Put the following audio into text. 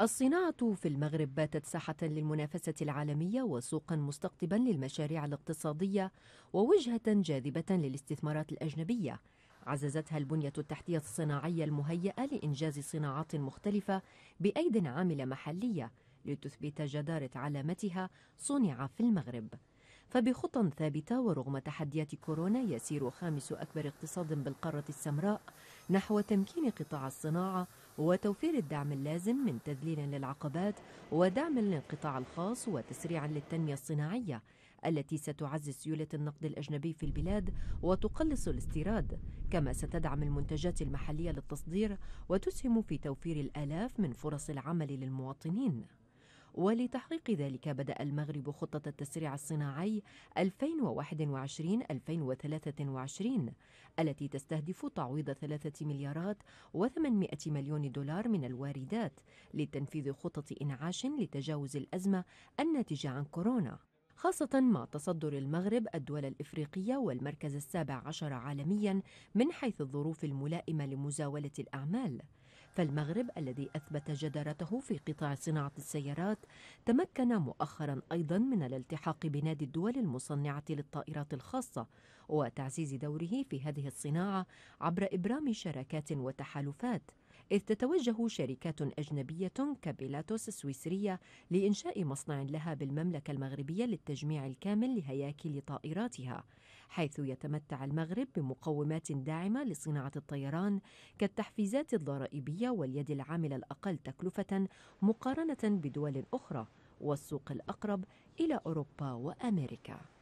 الصناعة في المغرب باتت ساحة للمنافسة العالمية وسوقا مستقطبا للمشاريع الاقتصادية ووجهة جاذبة للاستثمارات الأجنبية عززتها البنية التحتية الصناعية المهيئة لإنجاز صناعات مختلفة بأيد عاملة محلية لتثبت جدارة علامتها صنع في المغرب فبخطى ثابتة ورغم تحديات كورونا يسير خامس أكبر اقتصاد بالقارة السمراء نحو تمكين قطاع الصناعة وتوفير الدعم اللازم من تذليل للعقبات ودعم للقطاع الخاص وتسريع للتنمية الصناعية التي ستعزز سيولة النقد الأجنبي في البلاد وتقلص الاستيراد كما ستدعم المنتجات المحلية للتصدير وتسهم في توفير الآلاف من فرص العمل للمواطنين ولتحقيق ذلك بدأ المغرب خطة التسريع الصناعي 2021-2023 التي تستهدف تعويض 3 مليارات و800 مليون دولار من الواردات لتنفيذ خطة إنعاش لتجاوز الأزمة الناتجة عن كورونا خاصة مع تصدر المغرب الدول الإفريقية والمركز السابع عشر عالميا من حيث الظروف الملائمة لمزاولة الأعمال فالمغرب الذي أثبت جدارته في قطاع صناعة السيارات تمكن مؤخرا أيضا من الالتحاق بنادي الدول المصنعة للطائرات الخاصة وتعزيز دوره في هذه الصناعة عبر إبرام شراكات وتحالفات إذ تتوجه شركات أجنبية كبيلاتوس السويسرية لإنشاء مصنع لها بالمملكة المغربية للتجميع الكامل لهياكل طائراتها حيث يتمتع المغرب بمقومات داعمة لصناعة الطيران كالتحفيزات الضرائبية واليد العاملة الأقل تكلفة مقارنة بدول أخرى والسوق الأقرب إلى أوروبا وأمريكا